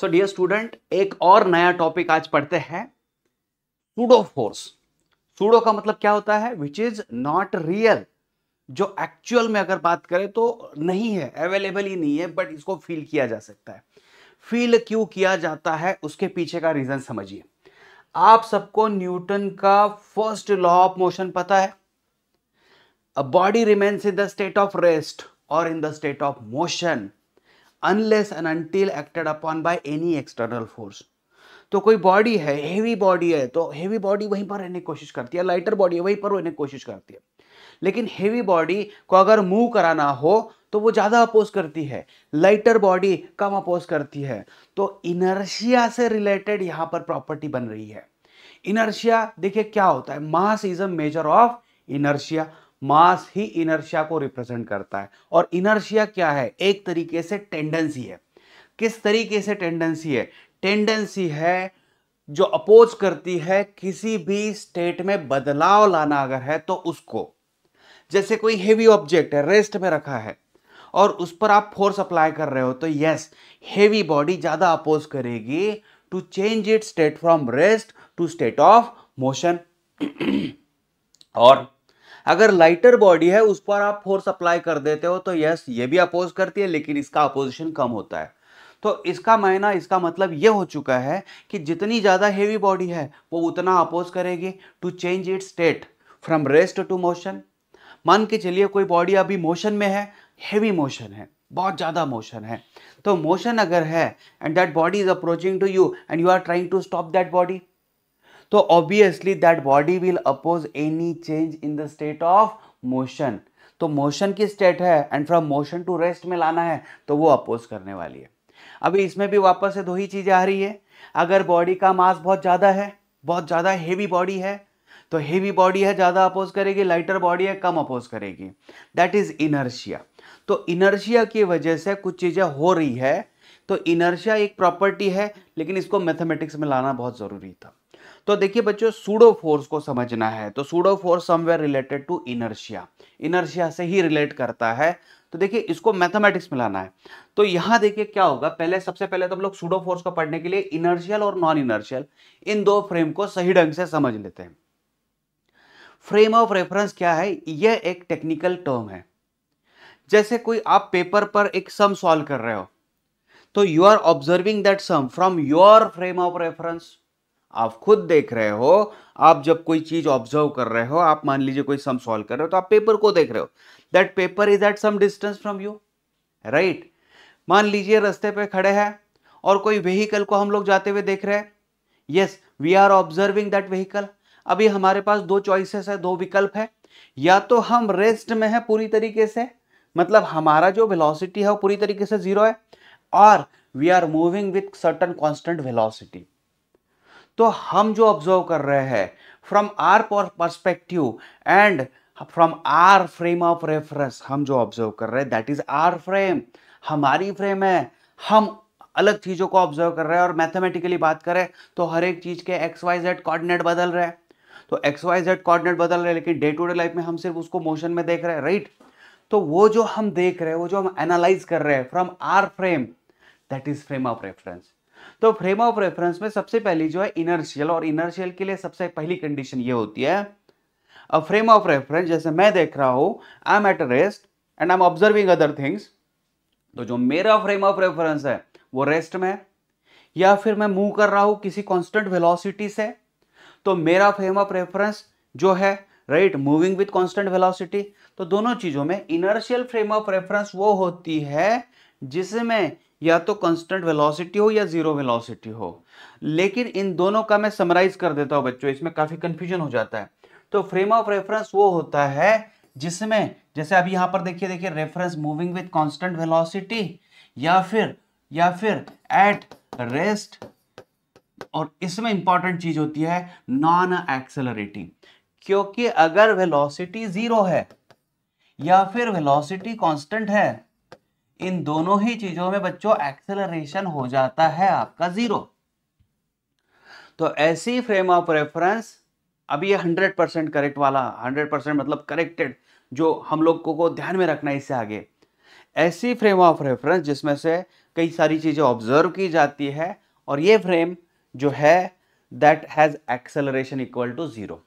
so dear student एक और नया टॉपिक आज पढ़ते हैं सूडो फोर्स सूडो का मतलब क्या होता है विच इज नॉट रियल जो एक्चुअल में अगर बात करें तो नहीं है अवेलेबल ही नहीं है बट इसको फील किया जा सकता है फील क्यों किया जाता है उसके पीछे का रीजन समझिए आप सबको न्यूटन का फर्स्ट लॉ ऑफ मोशन पता है body remains in the state of rest और in the state of motion unless and until acted upon by any external force तो कोई बॉडी है हेवी बॉडी है तो हेवी बॉडी वहीं पर रहने की कोशिश करती है लाइटर बॉडी है वहीं पर रहने की कोशिश करती है लेकिन हेवी बॉडी को अगर मूव कराना हो तो वो ज़्यादा अपोज करती है लाइटर बॉडी कम अपोज करती है तो इनर्शिया से रिलेटेड यहाँ पर प्रॉपर्टी बन रही है इनर्शिया देखिए क्या होता है mass is a measure of inertia mass ही इनर्शिया को रिप्रेजेंट करता है और इनर्शिया क्या है एक तरीके से टेंडेंसी है किस तरीके से टेंडेंसी है टेंडेंसी है जो अपोज करती है किसी भी स्टेट में बदलाव लाना अगर है तो उसको जैसे कोई हेवी ऑब्जेक्ट है रेस्ट में रखा है और उस पर आप फोर्स अप्लाई कर रहे हो तो यस हेवी बॉडी ज़्यादा अपोज करेगी to change it state from rest to state of motion और अगर लाइटर बॉडी है उस पर आप फोर्स अप्लाई कर देते हो तो यस ये भी अपोज करती है लेकिन इसका अपोजिशन कम होता है तो इसका मायना इसका मतलब ये हो चुका है कि जितनी ज़्यादा हेवी बॉडी है वो उतना अपोज करेगी to change it state from rest to motion मान के चलिए कोई बॉडी अभी मोशन में है हेवी मोशन है बहुत ज़्यादा मोशन है तो मोशन अगर है and that body is approaching to you and you are trying to stop that body तो obviously that body will oppose any change in the state of motion तो motion की स्टेट है and from motion to rest में लाना है तो वो oppose करने वाली है अभी इसमें भी वापस से दो ही चीज़ें आ रही है अगर बॉडी का मास बहुत ज़्यादा है बहुत ज़्यादा हेवी बॉडी है तो हेवी बॉडी है ज़्यादा अपोज करेगी लाइटर बॉडी है कम अपोज करेगी दैट इज़ इनर्शिया तो इनर्शिया की वजह से कुछ चीज़ें हो रही है तो इनर्शिया एक प्रॉपर्टी है लेकिन इसको मैथमेटिक्स में लाना बहुत ज़रूरी था तो देखिए बच्चों सूडो फोर्स को समझना है तो pseudo force somewhere related to inertia inertia से ही रिलेट करता है तो देखिए इसको मैथमेटिक्स में लाना है तो यहां देखिए क्या होगा पहले सबसे पहले तो हम लोग सूडो फोर्स को पढ़ने के लिए इनर्शियल और नॉन इनर्शियल इन दो फ्रेम को सही ढंग से समझ लेते हैं फ्रेम ऑफ रेफरेंस क्या है यह एक टेक्निकल टर्म है जैसे कोई आप पेपर पर एक सम सॉल्व कर रहे हो तो you are observing that some from your frame of reference आप खुद देख रहे हो आप जब कोई चीज ऑब्जर्व कर रहे हो आप मान लीजिए कोई सम सॉल्व कर रहे हो तो आप पेपर को देख रहे हो that paper is at some distance from you right मान लीजिए रस्ते पे खड़े हैं और कोई व्हीकल को हम लोग जाते हुए देख रहे हैं yes we are observing that vehicle अभी हमारे पास दो चॉइसेस है दो विकल्प है या तो हम रेस्ट में है पूरी तरीके से मतलब हमारा जो वेलोसिटी है वो पूरी तरीके से जीरो है और we are moving with certain constant velocity तो हम जो ऑब्जर्व कर रहे हैं from our perspective and from our frame of reference हम जो ऑब्जर्व कर रहे हैं दैट इज आर फ्रेम हमारी फ्रेम है हम अलग चीज़ों को ऑब्जर्व कर रहे हैं और मैथमेटिकली बात करें तो हर एक चीज़ के एक्स वाई जेड कॉर्डिनेट बदल रहे हैं तो एक्स वाई जेड कॉर्डिनेट बदल रहे हैं लेकिन डे टू डे लाइफ में हम सिर्फ उसको मोशन में देख रहे हैं राइट तो वो जो हम देख रहे हैं वो जो हम एनालाइज कर रहे हैं from our frame that is frame of reference तो फ्रेम ऑफ रेफरेंस में सबसे पहली जो है इनर्शियल और इनर्शियल के लिए सबसे पहली कंडीशन ये होती है अ फ्रेम ऑफ रेफरेंस जैसे मैं देख रहा हूं I am at rest and I am observing other things तो जो मेरा फ्रेम ऑफ रेफरेंस है वो रेस्ट में है या फिर मैं मूव कर रहा हूं किसी कॉन्स्टेंट वेलोसिटी से तो मेरा फ्रेम ऑफ रेफरेंस जो है right moving with constant velocity तो दोनों चीजों में इनर्शियल फ्रेम ऑफ रेफरेंस वो होती है जिसमें या तो कांस्टेंट वेलोसिटी हो या जीरो वेलोसिटी हो लेकिन इन दोनों का मैं समराइज कर देता हूं बच्चों इसमें काफ़ी कंफ्यूजन हो जाता है तो फ्रेम ऑफ रेफरेंस वो होता है जिसमें जैसे अभी यहां पर देखिए देखिए reference moving with constant velocity या फिर या फिर एट रेस्ट और इसमें इंपॉर्टेंट चीज होती है नॉन एक्सेलरेटिंग क्योंकि अगर वेलोसिटी जीरो है या फिर वेलोसिटी कांस्टेंट है इन दोनों ही चीजों में बच्चों एक्सेलरेशन हो जाता है आपका जीरो तो ऐसी फ्रेम ऑफ रेफरेंस अभी ये हंड्रेड परसेंट करेक्ट वाला हंड्रेड परसेंट मतलब करेक्टेड जो हम लोग को, को ध्यान में रखना है इससे आगे ऐसी फ्रेम ऑफ रेफरेंस जिसमें से कई सारी चीज़ें ऑब्जर्व की जाती है और ये फ्रेम जो है that has acceleration equal to zero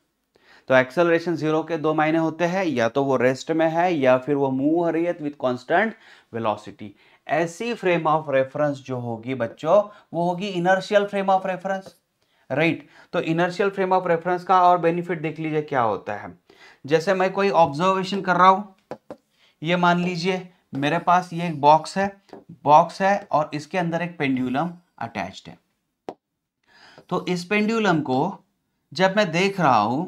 तो एक्सेलरेशन जीरो के दो मायने होते हैं या तो वो रेस्ट में है या फिर वो मूव हो रही है विथ कॉन्स्टेंट वेलोसिटी ऐसी फ्रेम ऑफ रेफरेंस जो होगी बच्चों वो होगी inertial frame of reference right तो इनर्शियल फ्रेम ऑफ रेफरेंस का और बेनिफिट देख लीजिए क्या होता है जैसे मैं कोई ऑब्जर्वेशन कर रहा हूं ये मान लीजिए मेरे पास ये एक बॉक्स है बॉक्स है और इसके अंदर एक पेंड्यूलम अटैच्ड है तो इस पेंड्यूलम को जब मैं देख रहा हूं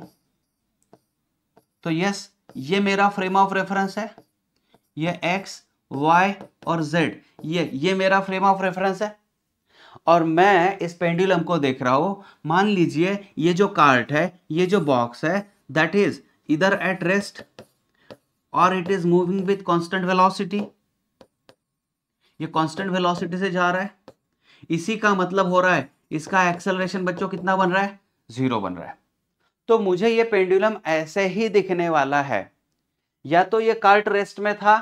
तो यस ये मेरा फ्रेम ऑफ रेफरेंस है ये एक्स वाई और जेड ये ये मेरा फ्रेम ऑफ रेफरेंस है और मैं इस पेंडुलम को देख रहा हूँ मान लीजिए ये जो कार्ट है ये जो बॉक्स है दैट इज इधर एट रेस्ट और it is moving with constant velocity ये कांस्टेंट वेलोसिटी से जा रहा है इसी का मतलब हो रहा है इसका एक्सेलरेशन बच्चों कितना बन रहा है जीरो बन रहा है तो मुझे ये पेंडुलम ऐसे ही दिखने वाला है या तो ये कार्ट रेस्ट में था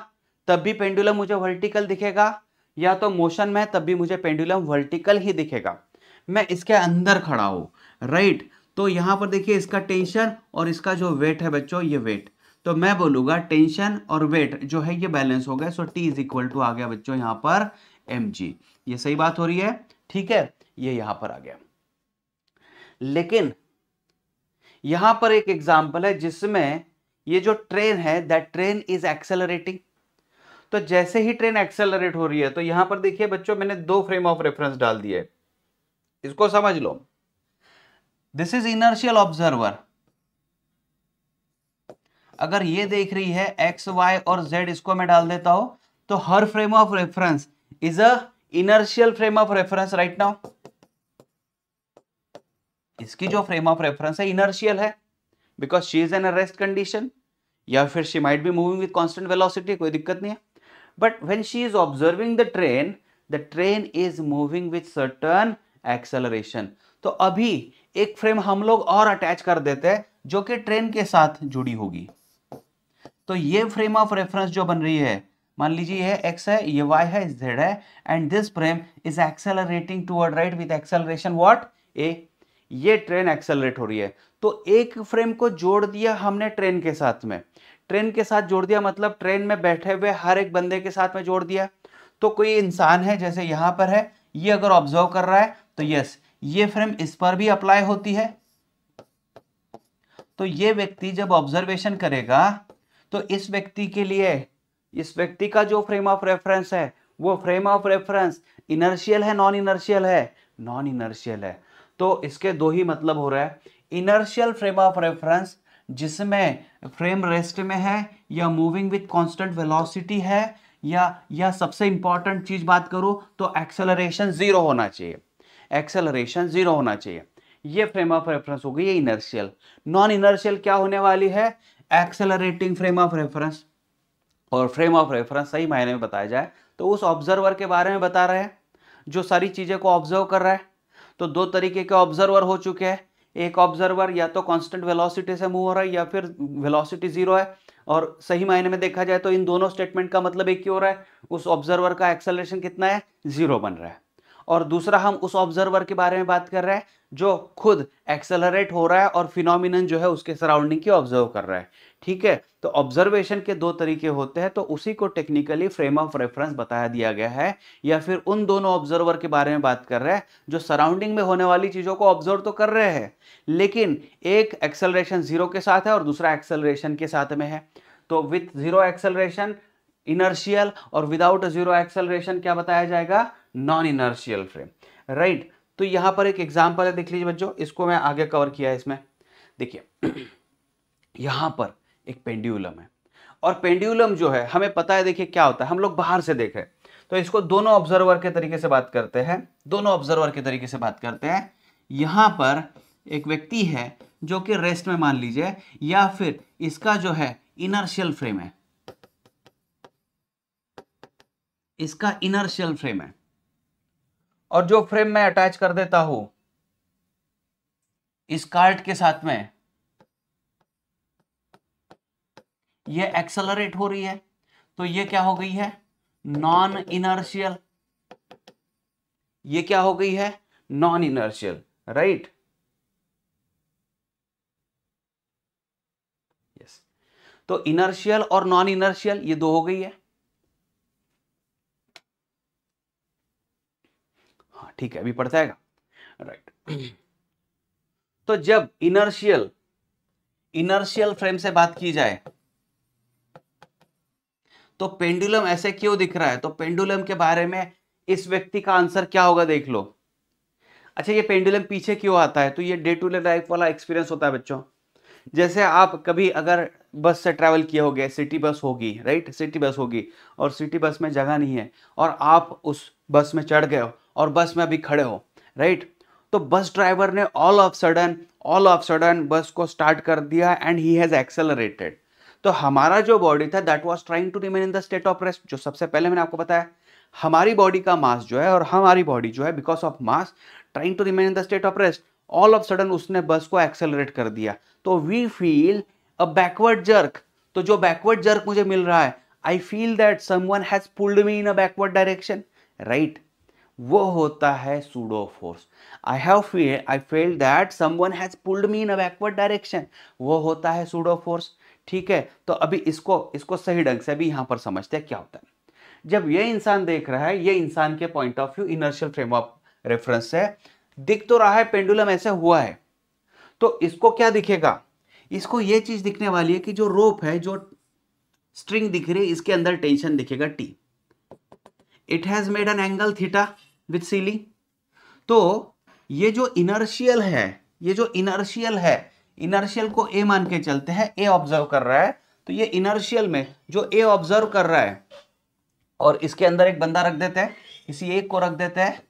तब भी पेंडुलम मुझे वर्टिकल दिखेगा या तो मोशन में तब भी मुझे पेंडुलम वर्टिकल ही दिखेगा मैं इसके अंदर खड़ा हूँ राइट तो यहाँ पर देखिए इसका टेंशन और इसका जो वेट है बच्चों ये वेट तो मैं बोलूँगा टेंशन और वेट जो है ये बैलेंस हो गया so T is equal to आ गया बच्चों यहाँ पर एम ये सही बात हो रही है ठीक है ये यहाँ पर आ गया लेकिन यहां पर एक एग्जाम्पल है जिसमें ये जो ट्रेन है दैट ट्रेन इज एक्सेलरेटिंग तो जैसे ही ट्रेन एक्सेलरेट हो रही है तो यहां पर देखिए बच्चों मैंने दो फ्रेम ऑफ रेफरेंस डाल दिए इसको समझ लो दिस इज इनर्शियल ऑब्जर्वर अगर ये देख रही है एक्स वाई और जेड इसको मैं डाल देता हूं तो हर frame of reference is a inertial frame of reference right now इसकी जो फ्रेम ऑफ रेफरेंस है इनर्शियल है because she is an arrest condition या फिर she might be moving with constant velocity कोई दिक्कत नहीं है but when she is observing the train the train is moving with certain acceleration तो अभी एक फ्रेम हम लोग और अटैच कर देते हैं जो कि ट्रेन के साथ जुड़ी होगी तो ये फ्रेम ऑफ रेफरेंस जो बन रही है मान लीजिए ये x है ये y है z है and this frame is accelerating toward right with acceleration what a ये ट्रेन एक्सेलरेट हो रही है तो एक फ्रेम को जोड़ दिया हमने ट्रेन के साथ में ट्रेन के साथ जोड़ दिया मतलब ट्रेन में बैठे हुए हर एक बंदे के साथ में जोड़ दिया तो कोई इंसान है जैसे यहां पर है ये अगर ऑब्जर्व कर रहा है तो यस ये फ्रेम इस पर भी अप्लाई होती है तो ये व्यक्ति जब ऑब्जर्वेशन करेगा तो इस व्यक्ति के लिए इस व्यक्ति का जो फ्रेम ऑफ रेफरेंस है वो फ्रेम ऑफ रेफरेंस इनर्शियल है नॉन इनर्शियल है नॉन इनर्शियल है तो इसके दो ही मतलब हो रहे हैं इनर्शियल फ्रेम ऑफ रेफरेंस जिसमें फ्रेम रेस्ट में है या मूविंग विथ कॉन्स्टेंट वेलोसिटी है या या सबसे इंपॉर्टेंट चीज बात करूं तो एक्सेलरेशन जीरो होना चाहिए एक्सेलरेशन जीरो होना चाहिए ये फ्रेम ऑफ रेफरेंस हो गई ये इनर्शियल नॉन इनर्शियल क्या होने वाली है एक्सेलरेटिंग फ्रेम ऑफ रेफरेंस और फ्रेम ऑफ रेफरेंस सही मायने में बताया जाए तो उस ऑब्जर्वर के बारे में बता रहे हैं जो सारी चीज़ें को ऑब्जर्व कर रहा है तो दो तरीके के ऑब्जर्वर हो चुके हैं एक ऑब्जर्वर या तो कांस्टेंट वेलोसिटी से मूव हो रहा है या फिर वेलोसिटी जीरो है और सही मायने में देखा जाए तो इन दोनों स्टेटमेंट का मतलब एक ही हो रहा है उस ऑब्जर्वर का एक्सेलरेशन कितना है जीरो बन रहा है और दूसरा हम उस ऑब्जर्वर के बारे में बात कर रहे हैं जो खुद एक्सेलरेट हो रहा है और फिनोमिनन जो है उसके सराउंडिंग की ऑब्जर्व कर रहा है ठीक है तो ऑब्जर्वेशन के दो तरीके होते हैं तो उसी को टेक्निकली फ्रेम ऑफ रेफरेंस बताया दिया गया है या फिर उन दोनों ऑब्जर्वर के बारे में बात कर रहे हैं जो सराउंडिंग में होने वाली चीज़ों को ऑब्जर्व तो कर रहे हैं लेकिन एक एक्सेलरेशन जीरो के साथ है और दूसरा एक्सेलरेशन के साथ में है तो विथ जीरो एक्सेलरेशन इनर्शियल और विदाउट जीरो एक्सेलरेशन क्या बताया जाएगा नॉन इनर्शियल फ्रेम राइट तो यहां पर एक एग्जाम्पल है देख लीजिए बच्चों इसको मैं आगे कवर किया है इसमें देखिए यहां पर एक पेंड्यूलम है और पेंड्यूलम जो है हमें पता है देखिए क्या होता है हम लोग बाहर से देखे तो इसको दोनों ऑब्जर्वर के तरीके से बात करते हैं दोनों ऑब्जर्वर के तरीके से बात करते हैं यहां पर एक व्यक्ति है जो कि रेस्ट में मान लीजिए या फिर इसका जो है इनर्शियल फ्रेम है इसका इनर्शियल फ्रेम है और जो फ्रेम मैं अटैच कर देता हूं इस कार्ट के साथ में ये एक्सलरेट हो रही है तो ये क्या हो गई है नॉन इनर्शियल ये क्या हो गई है नॉन इनर्शियल राइट यस तो इनर्शियल और नॉन इनर्शियल ये दो हो गई है ठीक है अभी पढ़ता है राइट तो जब इनर्शियल इनर्शियल फ्रेम से बात की जाए तो पेंडुलम ऐसे क्यों दिख रहा है तो पेंडुलम के बारे में इस व्यक्ति का आंसर क्या होगा देख लो अच्छा ये पेंडुलम पीछे क्यों आता है तो ये डे टू डे लाइफ वाला एक्सपीरियंस होता है बच्चों जैसे आप कभी अगर बस से ट्रैवल किए हो सिटी बस होगी राइट सिटी बस होगी और सिटी बस में जगह नहीं है और आप उस बस में चढ़ गए हो और बस में अभी खड़े हो राइट तो बस ड्राइवर ने all of sudden all of sudden bus को स्टार्ट कर दिया एंड ही हैज़ एक्सेलरेटेड तो हमारा जो बॉडी था that was trying to remain in the state of rest जो सबसे पहले मैंने आपको बताया हमारी बॉडी का मास जो है और हमारी बॉडी जो है because of mass trying to remain in the state of rest all of sudden उसने बस को एक्सेलरेट कर दिया तो we feel a backward jerk तो जो बैकवर्ड जर्क मुझे मिल रहा है I feel that someone has pulled me in a backward direction right वो होता है pseudo force I have feel I feel that someone has pulled me in a backward direction वो होता है सूडो फोर्स ठीक है तो अभी इसको इसको सही ढंग से अभी यहां पर समझते हैं क्या होता है जब ये इंसान देख रहा है ये इंसान के point of view inertial frame of reference है दिख तो रहा है पेंडुलम ऐसे हुआ है तो इसको क्या दिखेगा इसको ये चीज दिखने वाली है कि जो रोप है जो स्ट्रिंग दिख रही है इसके अंदर टेंशन दिखेगा T it has made an angle theta with ceiling तो ये जो इनर्शियल है ये जो इनर्शियल है इनर्शियल को ए मान के चलते हैं ए ऑब्जर्व कर रहा है तो ये इनर्शियल में जो ए ऑब्जर्व कर रहा है और इसके अंदर एक बंदा रख देते हैं किसी एक को रख देते हैं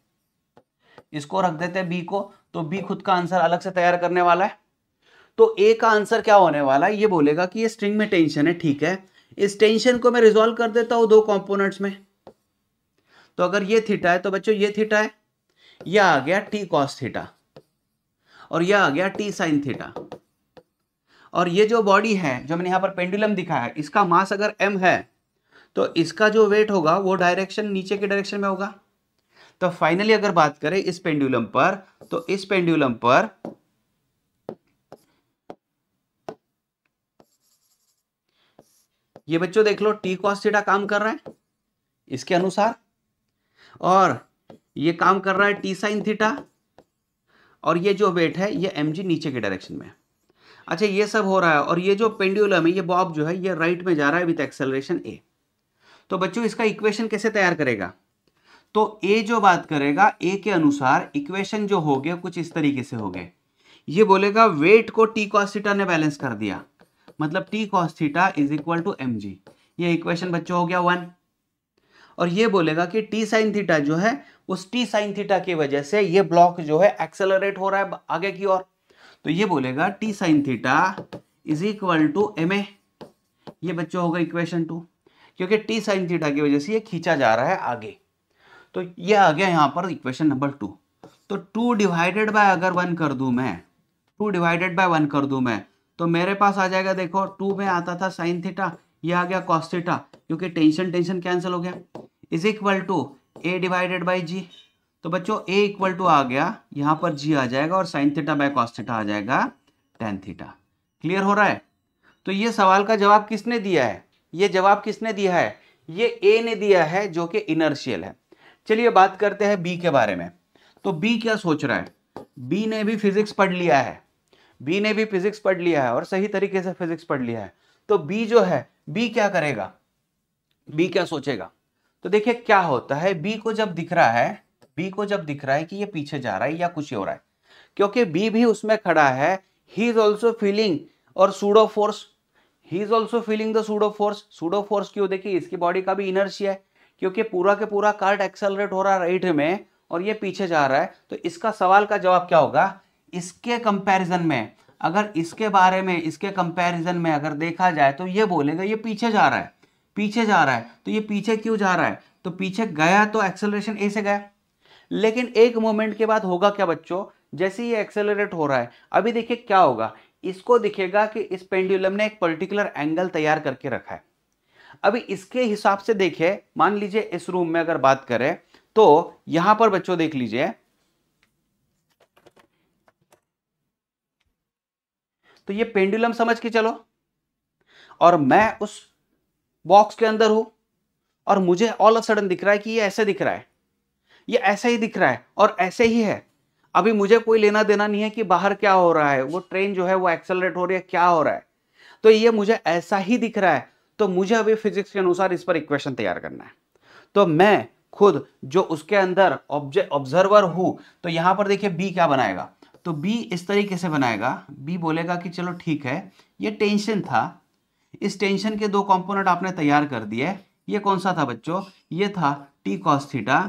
इसको रख देते हैं बी को तो बी खुद का आंसर अलग से तैयार करने वाला है तो ए का आंसर क्या होने वाला है ये बोलेगा कि ये स्ट्रिंग में टेंशन है ठीक है इस टेंशन को मैं रिजोल्व कर देता हूँ दो कॉम्पोनेंट्स में तो अगर ये थीटा है तो बच्चों ये थीटा है यह आ गया टी कॉस थीटा और यह आ गया टी साइन थीटा और ये जो बॉडी है जो मैंने यहां पर पेंडुलम दिखा है इसका मास अगर एम है तो इसका जो वेट होगा वो डायरेक्शन नीचे के डायरेक्शन में होगा तो फाइनली अगर बात करें इस पेंडुलम पर तो इस पेंडुलम पर ये बच्चों देख लो टी कॉस थीटा काम कर रहा है इसके अनुसार और ये काम कर रहा है टी साइन थीटा और ये जो वेट है ये एम नीचे के डायरेक्शन में है अच्छा ये सब हो रहा है और ये जो पेंडुलम है ये बॉब जो है ये राइट में जा रहा है विथ एक्सेलरेशन ए तो बच्चों इसका इक्वेशन कैसे तैयार करेगा तो ए जो बात करेगा ए के अनुसार इक्वेशन जो हो गया कुछ इस तरीके से हो गए ये बोलेगा वेट को टी कॉस्थीटा ने बैलेंस कर दिया मतलब T cos theta is equal to M G ये इक्वेशन बच्चों हो गया वन और ये बोलेगा कि टी साइन थीटा जो है उस टी साइन थीटा की वजह से ये ब्लॉक जो है एक्सेलरेट हो रहा है आगे की ओर तो ये बोलेगा T sine theta is equal to M A ये बच्चों होगा इक्वेशन टू क्योंकि टी साइन थीटा की वजह से ये खींचा जा रहा है आगे तो ये आ गया यहाँ पर इक्वेशन नंबर टू तो टू डिवाइडेड बाय अगर वन कर दू मैं टू डिवाइडेड बाय वन कर दू मैं तो मेरे पास आ जाएगा देखो टू में आता था साइन थीटा ये आ गया कॉस्टेटा क्योंकि टेंशन टेंशन कैंसिल हो गया is equal to A divided by G तो बच्चों ए इक्वल टू आ गया यहां पर जी आ जाएगा और साइन थीटा बाय कॉस्टेटा आ जाएगा टेन थीटा क्लियर हो रहा है तो ये सवाल का जवाब किसने दिया है ये जवाब किसने दिया है ये ए ने दिया है जो कि इनर्शियल है चलिए बात करते हैं बी के बारे में तो बी क्या सोच रहा है बी ने भी फिजिक्स पढ़ लिया है बी ने भी फिजिक्स पढ़ लिया है और सही तरीके से फिजिक्स पढ़ लिया है तो बी जो है बी क्या करेगा बी क्या सोचेगा तो देखिए क्या होता है बी को जब दिख रहा है बी को जब दिख रहा है कि ये पीछे जा रहा है या कुछ हो रहा है क्योंकि बी भी उसमें खड़ा है ही इज ऑल्सो फीलिंग और pseudo force he is also feeling the pseudo force pseudo force क्यों देखिए इसकी बॉडी का भी इनर्जी है क्योंकि पूरा के पूरा कार्ट एक्सेलरेट हो रहा है राइट में और ये पीछे जा रहा है तो इसका सवाल का जवाब क्या होगा इसके कंपैरिजन में अगर इसके बारे में इसके कंपैरिजन में अगर देखा जाए तो ये बोलेगा ये पीछे जा रहा है पीछे जा रहा है तो ये पीछे क्यों जा रहा है तो पीछे गया तो एक्सेलरेशन ए से गया लेकिन एक मोमेंट के बाद होगा क्या बच्चों जैसे ये एक्सेलरेट हो रहा है अभी देखिए क्या होगा इसको दिखेगा कि इस पेंडुलम ने एक पर्टिकुलर एंगल तैयार करके रखा है अभी इसके हिसाब से देखे मान लीजिए इस रूम में अगर बात करें तो यहां पर बच्चों देख लीजिए तो ये पेंडुलम समझ के चलो और मैं उस बॉक्स के अंदर हूं और मुझे ऑल ऑफ सडन दिख रहा है कि ये ऐसे दिख रहा है ये ऐसे ही दिख रहा है और ऐसे ही है अभी मुझे कोई लेना देना नहीं है कि बाहर क्या हो रहा है वो ट्रेन जो है वो एक्सेलरेट हो रही है क्या हो रहा है तो ये मुझे ऐसा ही दिख रहा है तो मुझे अभी फिजिक्स के अनुसार इस पर इक्वेशन तैयार करना है तो मैं खुद जो उसके अंदर ऑब्जेक्ट ऑब्जर्वर हूं तो यहां पर देखिए बी क्या बनाएगा तो बी इस तरीके से बनाएगा बी बोलेगा कि चलो ठीक है ये टेंशन था इस टेंशन के दो कंपोनेंट आपने तैयार कर दिए ये कौन सा था बच्चों ये था टी कॉस थीटा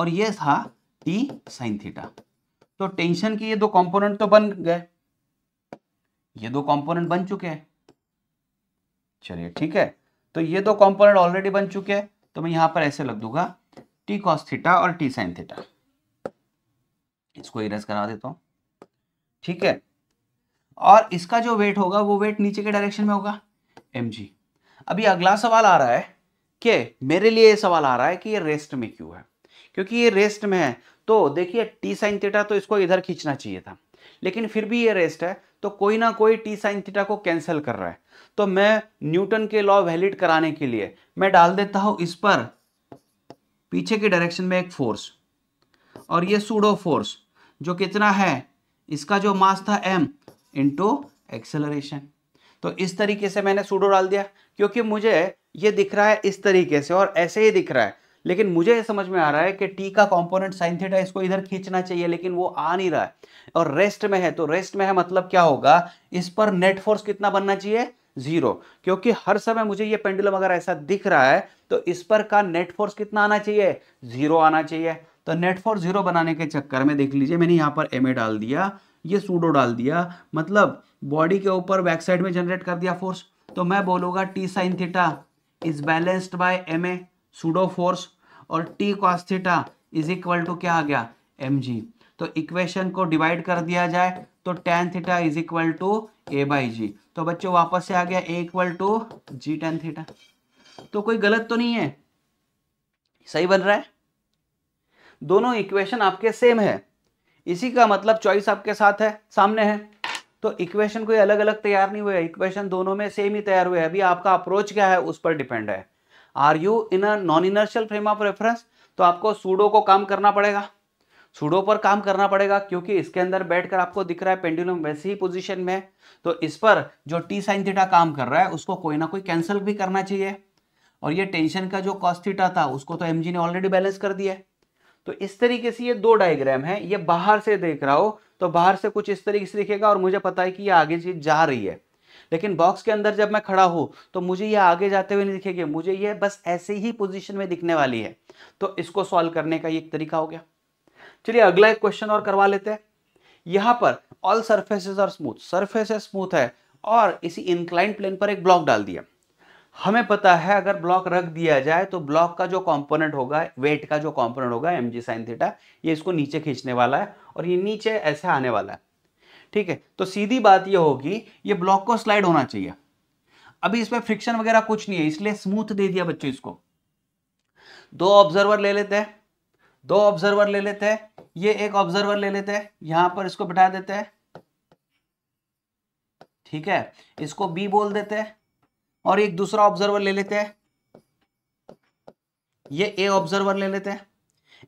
और ये था टी साइन थीटा तो टेंशन के ये दो कंपोनेंट तो बन गए ये दो कंपोनेंट बन चुके हैं चलिए ठीक है तो ये दो कंपोनेंट ऑलरेडी बन चुके हैं तो मैं यहां पर ऐसे लग दूंगा टी कॉस थीटा और टी साइन थीटा इसको इरेज करा देता हूं ठीक है और इसका जो वेट होगा वो वेट नीचे के डायरेक्शन में होगा एम जी अभी अगला सवाल आ रहा है कि मेरे लिए ये सवाल आ रहा है कि ये रेस्ट में क्यों है क्योंकि ये रेस्ट में है तो देखिए टी साइन थीटा तो इसको इधर खींचना चाहिए था लेकिन फिर भी ये रेस्ट है तो कोई ना कोई टी साइन थीटा को कैंसिल कर रहा है तो मैं न्यूटन के लॉ वैलिड कराने के लिए मैं डाल देता हूं इस पर पीछे के डायरेक्शन में एक फोर्स और ये सूडो फोर्स जो कितना है इसका जो मास था एम इंटू एक्सेलरेशन तो इस तरीके से मैंने सूडो डाल दिया क्योंकि मुझे ये दिख रहा है इस तरीके से और ऐसे ही दिख रहा है लेकिन मुझे ये समझ में आ रहा है कि टी का कंपोनेंट साइन थीटा इसको इधर खींचना चाहिए लेकिन वो आ नहीं रहा है और रेस्ट में है तो रेस्ट में है मतलब क्या होगा इस पर नेट फोर्स कितना बनना चाहिए जीरो क्योंकि हर समय मुझे ये पेंडुलम अगर ऐसा दिख रहा है तो इस पर का नेट फोर्स कितना आना चाहिए जीरो आना चाहिए तो नेट फोर्स जीरो बनाने के चक्कर में देख लीजिए मैंने यहाँ पर एम डाल दिया ये सूडो डाल दिया मतलब बॉडी के ऊपर बैक साइड में जनरेट कर दिया फोर्स तो मैं बोलूँगा T sine theta is balanced by M pseudo force और T cos theta is equal to क्या आ गया एम तो इक्वेशन को डिवाइड कर दिया जाए तो tan theta is equal to A by G तो बच्चों वापस से आ गया A equal to ji tan theta तो कोई गलत तो नहीं है सही बन रहा है दोनों इक्वेशन आपके सेम है इसी का मतलब चॉइस आपके साथ है सामने है तो इक्वेशन कोई अलग अलग तैयार नहीं हुए इक्वेशन दोनों में सेम ही तैयार हुए अभी आपका अप्रोच क्या है उस पर डिपेंड है are you in a non inertial frame of reference तो आपको सूडो को काम करना पड़ेगा सूडो पर काम करना पड़ेगा क्योंकि इसके अंदर बैठकर आपको दिख रहा है पेंडुलम वैसे ही पोजीशन में तो इस पर जो टी साइन थीटा काम कर रहा है उसको कोई ना कोई कैंसिल भी करना चाहिए और ये टेंशन का जो कॉस्ट थीटा था उसको तो एम ने ऑलरेडी बैलेंस कर दिया है तो इस तरीके से ये दो डायग्राम है ये बाहर से देख रहा हो तो बाहर से कुछ इस तरीके से दिखेगा और मुझे पता है कि ये आगे चीज जा रही है लेकिन बॉक्स के अंदर जब मैं खड़ा हूं तो मुझे ये आगे जाते हुए नहीं दिखेगी मुझे ये बस ऐसे ही पोजिशन में दिखने वाली है तो इसको सॉल्व करने का एक तरीका हो गया चलिए अगला एक क्वेश्चन और करवा लेते हैं यहां पर all surfaces are smooth surface smooth है और इसी इंक्लाइन प्लेन पर एक ब्लॉक डाल दिया हमें पता है अगर ब्लॉक रख दिया जाए तो ब्लॉक का जो कंपोनेंट होगा वेट का जो कंपोनेंट होगा एम जी साइन थीटा ये इसको नीचे खींचने वाला है और ये नीचे ऐसे आने वाला है ठीक है तो सीधी बात ये होगी ये ब्लॉक को स्लाइड होना चाहिए अभी इसमें फ्रिक्शन वगैरह कुछ नहीं है इसलिए स्मूथ दे दिया बच्चों इसको दो ऑब्जर्वर ले लेते हैं दो ऑब्जर्वर ले लेते हैं ये एक ऑब्जर्वर ले लेते हैं यहां पर इसको बिठा देते हैं ठीक है इसको बी बोल देते हैं और एक दूसरा ऑब्जर्वर ले लेते हैं ये ए ऑब्जर्वर ले लेते हैं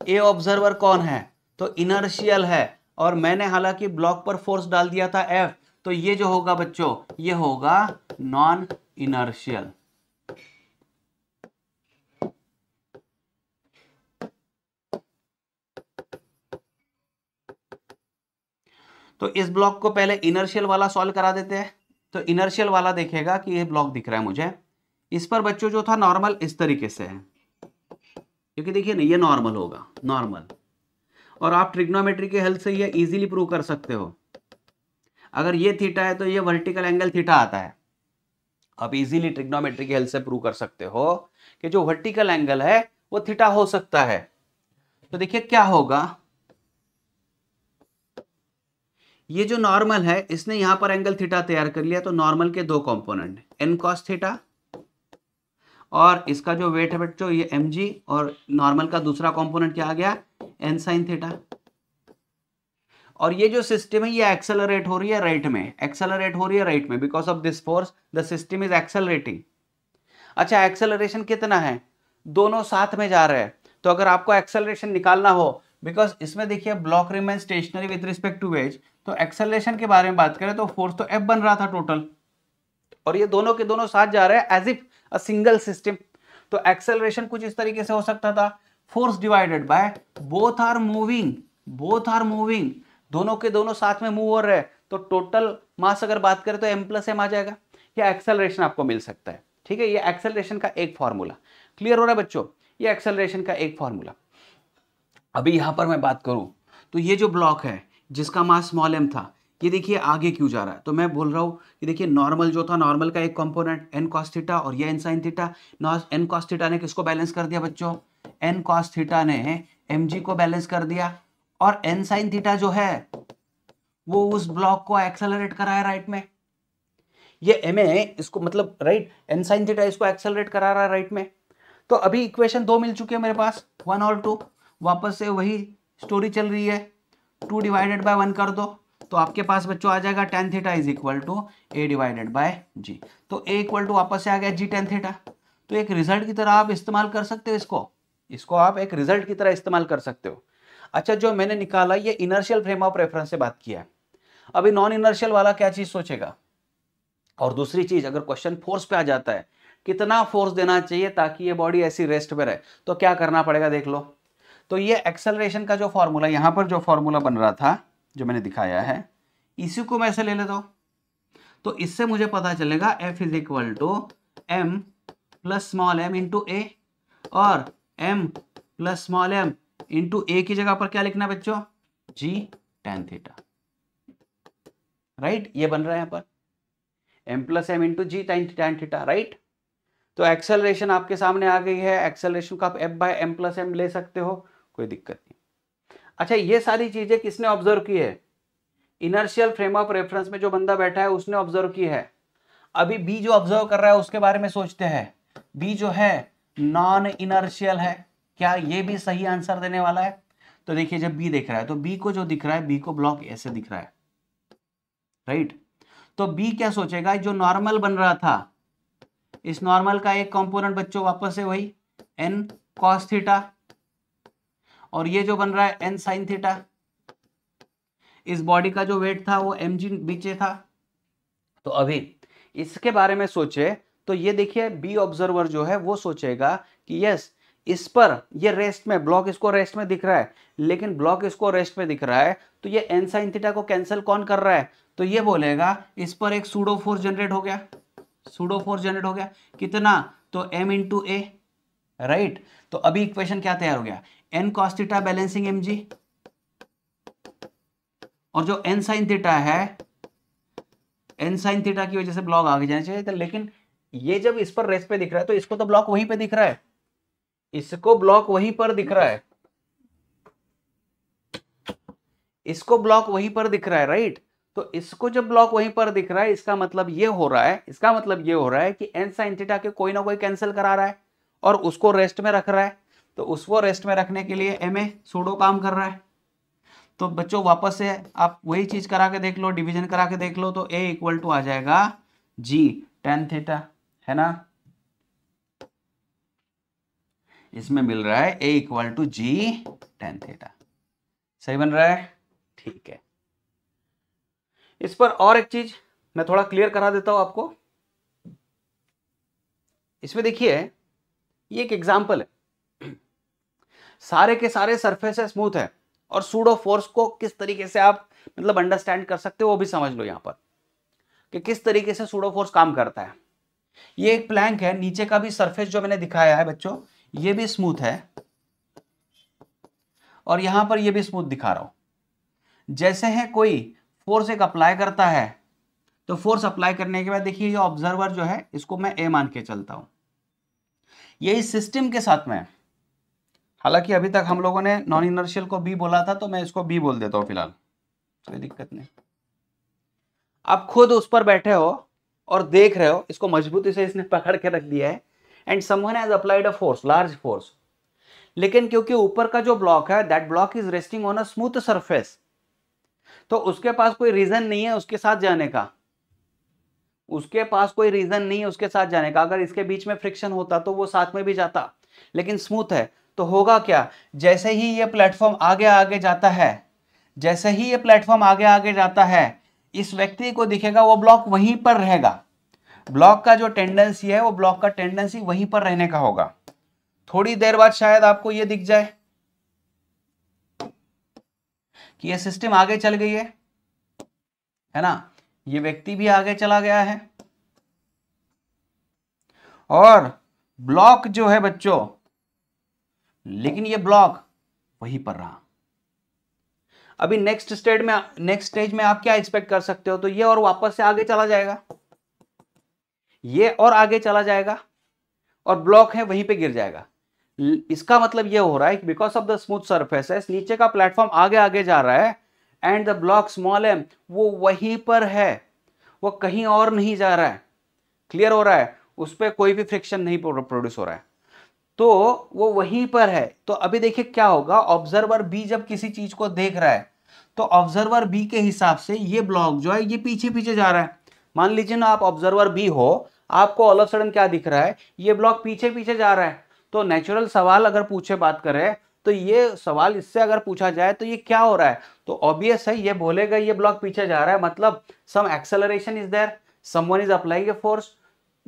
ए ऑब्जर्वर कौन है तो इनर्शियल है और मैंने हालांकि ब्लॉक पर फोर्स डाल दिया था एफ तो ये जो होगा बच्चों ये होगा नॉन इनर्शियल तो इस ब्लॉक को पहले इनर्शियल वाला सॉल्व करा देते हैं तो इनर्शियल वाला देखेगा कि ये ब्लॉक दिख रहा है मुझे इस पर बच्चों जो था नॉर्मल इस तरीके से है क्योंकि देखिए ना ये नॉर्मल होगा नॉर्मल और आप ट्रिग्नोमेट्री के हेल्प से ये इजीली प्रूव कर सकते हो अगर ये थीटा है तो ये वर्टिकल एंगल थीटा आता है आप इजीली ट्रिग्नोमेट्री के हेल्प से प्रूव कर सकते हो कि जो वर्टिकल एंगल है वो थीटा हो सकता है तो देखिए क्या होगा ये जो नॉर्मल है इसने यहां पर एंगल थीटा तैयार कर लिया तो नॉर्मल के दो कॉम्पोनेंट एन कॉस थीटा और इसका जो वेट है जो ये एम जी और नॉर्मल का दूसरा कंपोनेंट क्या आ गया एन साइन थीटा और ये जो सिस्टम है ये एक्सेलरेट हो रही है राइट में एक्सेलरेट हो रही है राइट में because of this force the system is accelerating अच्छा एक्सेलरेशन कितना है दोनों साथ में जा रहे हैं तो अगर आपको एक्सेलरेशन निकालना हो बिकॉज इसमें देखिए block remain stationary with respect to wedge तो एक्सेलरेशन के बारे में बात करें तो फोर्स तो एफ बन रहा था टोटल और ये दोनों के दोनों साथ जा रहे हैं as if a single system तो एक्सेलरेशन कुछ इस तरीके से हो सकता था force divided by both are moving both are moving दोनों के दोनों साथ में मूव हो रहे हैं तो टोटल मास अगर बात करें तो एम प्लस एम आ जाएगा या एक्सेलरेशन आपको मिल सकता है ठीक है ये एक्सेलरेशन का एक फॉर्मूला क्लियर हो रहा है बच्चों ये एक्सेलरेशन का एक फॉर्मूला अभी यहां पर मैं बात करूं तो ये जो ब्लॉक है जिसका मास स्मॉल एम था ये देखिए आगे क्यों जा रहा है तो मैं बोल रहा हूँ कि देखिए नॉर्मल जो था नॉर्मल का एक कंपोनेंट एन कॉस्थीटा और ये N sign theta N cos theta ने किसको बैलेंस कर दिया बच्चों एन कॉस्थीटा ने एम जी को बैलेंस कर दिया और एन साइन थीटा जो है वो उस ब्लॉक को एक्सेलरेट कराया राइट में ये एम ए इसको मतलब राइट एन साइन थीटा इसको एक्सेलरेट करा रहा है राइट में तो अभी इक्वेशन दो मिल चुके हैं मेरे पास वन और टू वापस से वही स्टोरी चल रही है टू डिवाइडेड बाय वन कर दो तो आपके पास बच्चों आ जाएगा tan theta is equal to A divided by G तो ए इक्वल टू वापस से आ गया जी टेन थीटा तो एक रिजल्ट की तरह आप इस्तेमाल कर सकते हो इसको इसको आप एक रिजल्ट की तरह इस्तेमाल कर सकते हो अच्छा जो मैंने निकाला ये इनर्शियल फ्रेम ऑफ रेफरेंस से बात किया है अभी नॉन इनर्शियल वाला क्या चीज सोचेगा और दूसरी चीज अगर क्वेश्चन फोर्स पे आ जाता है कितना फोर्स देना चाहिए ताकि ये बॉडी ऐसी रेस्ट पे रहे तो क्या करना पड़ेगा देख लो तो ये एक्सेलरेशन का जो फॉर्मूला यहां पर जो फॉर्मूला बन रहा था जो मैंने दिखाया है इसी को मैं ऐसे ले लेता हूं तो इससे मुझे पता चलेगा F is equal to M plus small m into a और M plus small m into a की जगह पर क्या लिखना है बच्चों जी टेन थीटा राइट ये बन रहा है यहां पर M plus m into g टाइन टेन थीटा राइट तो एक्सेलरेशन आपके सामने आ गई है एक्सेलरेशन का आप F by M plus m ले सकते हो कोई दिक्कत नहीं अच्छा ये सारी चीज़ें किसने ऑब्जर्व की है इनर्शियल फ्रेम ऑफ रेफरेंस में जो बंदा बैठा है उसने ऑब्जर्व की है अभी बी जो ऑब्जर्व कर रहा है उसके बारे में सोचते हैं बी जो है नॉन इनर्शियल है क्या ये भी सही आंसर देने वाला है तो देखिए जब बी देख रहा है तो बी को जो दिख रहा है बी को ब्लॉक ऐसे दिख रहा है राइट तो बी क्या सोचेगा जो नॉर्मल बन रहा था इस नॉर्मल का एक कंपोनेंट बच्चों वापस है वही एन कॉस्थीटा और ये जो बन रहा है एन साइन थीटा इस बॉडी का जो वेट था वो एम जी बीचे था तो अभी इसके बारे में सोचे तो ये देखिए बी ऑब्जर्वर जो है वो सोचेगा कि यस इस पर ये रेस्ट में ब्लॉक इसको रेस्ट में दिख रहा है लेकिन ब्लॉक इसको रेस्ट में दिख रहा है तो ये एन साइन थीटा को कैंसिल कौन कर रहा है तो ये बोलेगा इस पर एक सूडो फोर्स जनरेट हो गया सूडो फोर्स जनरेट हो गया कितना तो एम इंटू ए राइट तो अभी इक्वेशन क्या तैयार हो गया N cos theta balancing M g और जो एन साइन थीटा है एन साइन थीटा की वजह से ब्लॉक आगे जाना चाहिए था लेकिन ये जब इस पर रेस पे दिख रहा है तो इसको तो ब्लॉक वहीं पे दिख रहा है इसको ब्लॉक वहीं पर दिख रहा है इसको ब्लॉक वहीं पर दिख रहा है राइट तो इसको जब ब्लॉक वहीं पर दिख रहा है इसका मतलब ये हो रहा है इसका मतलब ये हो रहा है कि एन साइन थीटा के कोई ना कोई कैंसिल करा रहा है और उसको रेस्ट में रख रहा है तो उसको रेस्ट में रखने के लिए एम ए सूडो काम कर रहा है तो बच्चों वापस से आप वही चीज करा के देख लो डिवीजन करा के देख लो तो ए इक्वल टू आ जाएगा जी टेन थीटा है ना इसमें मिल रहा है a equal to ji tan theta सही बन रहा है ठीक है इस पर और एक चीज मैं थोड़ा क्लियर करा देता हूं आपको इसमें देखिए ये एक एग्जाम्पल है सारे के सारे सरफेस है स्मूथ है और सूडो फोर्स को किस तरीके से आप मतलब अंडरस्टैंड कर सकते हो वो भी समझ लो यहां पर कि किस तरीके से सूडो फोर्स काम करता है ये एक प्लैंक है नीचे का भी सरफेस जो मैंने दिखाया है बच्चों ये भी स्मूथ है और यहां पर ये भी स्मूथ दिखा रहा हूं जैसे है कोई फोर्स एक अप्लाई करता है तो फोर्स अप्लाई करने के बाद देखिए ये ऑब्जर्वर जो है इसको मैं ए मान के चलता हूं यही सिस्टम के साथ में हालांकि अभी तक हम लोगों ने नॉन इनर्शियल को बी बोला था तो मैं इसको बी बोल देता हूँ फिलहाल कोई दिक्कत नहीं आप खुद उस पर बैठे हो और देख रहे हो इसको मजबूती से इसने पकड़ के रख दिया है and someone has applied a force large force लेकिन क्योंकि ऊपर का जो ब्लॉक है that block is resting on a smooth surface तो उसके पास कोई रीजन नहीं है उसके साथ जाने का उसके पास कोई रीजन नहीं है उसके साथ जाने का अगर इसके बीच में फ्रिक्शन होता तो वो साथ में भी जाता लेकिन स्मूथ है तो होगा क्या जैसे ही ये प्लेटफॉर्म आगे आगे जाता है जैसे ही ये प्लेटफॉर्म आगे आगे जाता है इस व्यक्ति को दिखेगा वो ब्लॉक वहीं पर रहेगा ब्लॉक का जो टेंडेंसी है वो ब्लॉक का टेंडेंसी वहीं पर रहने का होगा थोड़ी देर बाद शायद आपको ये दिख जाए कि ये सिस्टम आगे चल गई है है ना ये व्यक्ति भी आगे चला गया है और ब्लॉक जो है बच्चों लेकिन ये ब्लॉक वहीं पर रहा अभी नेक्स्ट स्टेज में नेक्स्ट स्टेज में आप क्या एक्सपेक्ट कर सकते हो तो ये और वापस से आगे चला जाएगा ये और आगे चला जाएगा और ब्लॉक है वहीं पे गिर जाएगा इसका मतलब ये हो रहा है because of the smooth surface नीचे का प्लेटफॉर्म आगे आगे जा रहा है and the block small m वो वहीं पर है वो कहीं और नहीं जा रहा है क्लियर हो रहा है उस पर कोई भी फ्रिक्शन नहीं प्रोड्यूस हो रहा है तो वो वहीं पर है तो अभी देखिए क्या होगा ऑब्जर्वर बी जब किसी चीज को देख रहा है तो ऑब्जर्वर बी के हिसाब से ये ब्लॉक जो है ये पीछे पीछे जा रहा है मान लीजिए ना आप ऑब्जर्वर बी हो आपको ऑल ऑफ सडन क्या दिख रहा है ये ब्लॉक पीछे पीछे जा रहा है तो नेचुरल सवाल अगर पूछे बात करें तो ये सवाल इससे अगर पूछा जाए तो ये क्या हो रहा है तो ऑब्वियस है ये बोलेगा ये ब्लॉक पीछे जा रहा है मतलब some acceleration is there someone is applying a force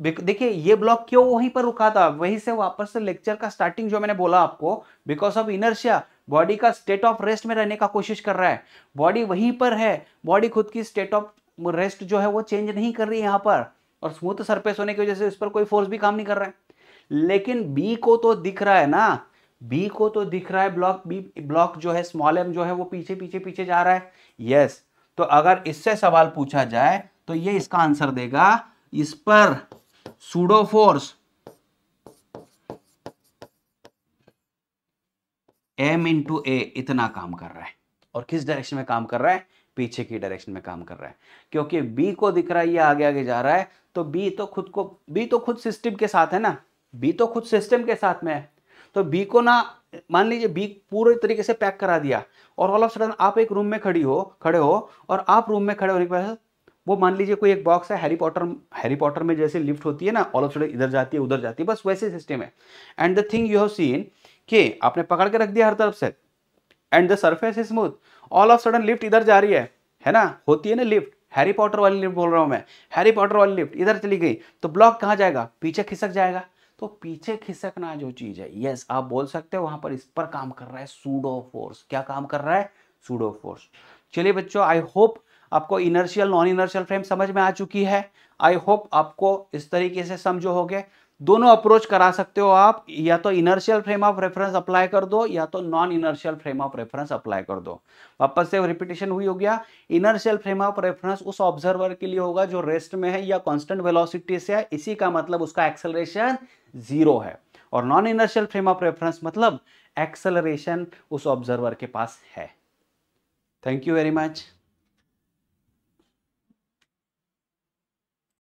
देखिए ये ब्लॉक क्यों वहीं पर रुका था वहीं से वापस से लेक्चर का स्टार्टिंग जो मैंने बोला आपको बिकॉज ऑफ इनर्शिया बॉडी का स्टेट ऑफ रेस्ट में रहने का कोशिश कर रहा है बॉडी वहीं पर है बॉडी खुद की स्टेट ऑफ रेस्ट जो है वो चेंज नहीं कर रही है यहाँ पर और स्मूथ सरफेस होने की वजह से इस पर कोई फोर्स भी काम नहीं कर रहा है लेकिन बी को तो दिख रहा है ना बी को तो दिख रहा है ब्लॉक बी ब्लॉक जो है स्मॉल एम जो है वो पीछे पीछे पीछे जा रहा है यस तो अगर इससे सवाल पूछा जाए तो ये इसका आंसर देगा इस पर सुडोफोर्स एम इंटू ए इतना काम कर रहा है और किस डायरेक्शन में काम कर रहा है पीछे की डायरेक्शन में काम कर रहा है क्योंकि बी को दिख रहा है ये आगे आगे जा रहा है तो बी तो खुद को बी तो खुद सिस्टम के साथ है ना बी तो खुद सिस्टम के साथ में है तो बी को ना मान लीजिए बी पूरे तरीके से पैक करा दिया और ऑल ऑफ सडन आप एक रूम में खड़ी हो खड़े हो और आप रूम में खड़े होने के बाद वो मान लीजिए कोई एक बॉक्स है हैरी पॉटर हैरी पॉटर में जैसे लिफ्ट होती है ना ऑल ऑफ इधर जाती है उधर जाती है बस वैसे सिस्टम है and the thing you have seen कि आपने पकड़ के रख दिया हर तरफ से and the surface is smooth all of sudden lift इधर जा रही है है ना होती है ना लिफ्ट हैरी पॉटर वाली लिफ्ट बोल रहा हूँ मैं हैरी पॉटर वाली लिफ्ट इधर चली गई तो ब्लॉक कहाँ जाएगा पीछे खिसक जाएगा तो पीछे खिसकना जो चीज़ है यस आप बोल सकते हो वहाँ पर इस पर काम कर रहा है सूडो फोर्स क्या काम कर रहा है सूडो फोर्स चलिए बच्चों आई होप आपको इनर्शियल नॉन इनर्शियल फ्रेम समझ में आ चुकी है आई होप आपको इस तरीके से समझो गए दोनों अप्रोच करा सकते हो आप या तो inertial frame of reference apply कर दो या तो non inertial frame of reference apply कर दो वापस से रिपीटेशन हुई हो गया इनर्शियल फ्रेम ऑफ रेफरेंस उस ऑब्जर्वर के लिए होगा जो रेस्ट में है या कांस्टेंट वेलोसिटी से है इसी का मतलब उसका एक्सेलरेशन जीरो है और non inertial frame of reference मतलब एक्सेलरेशन उस ऑब्जर्वर के पास है थैंक यू वेरी मच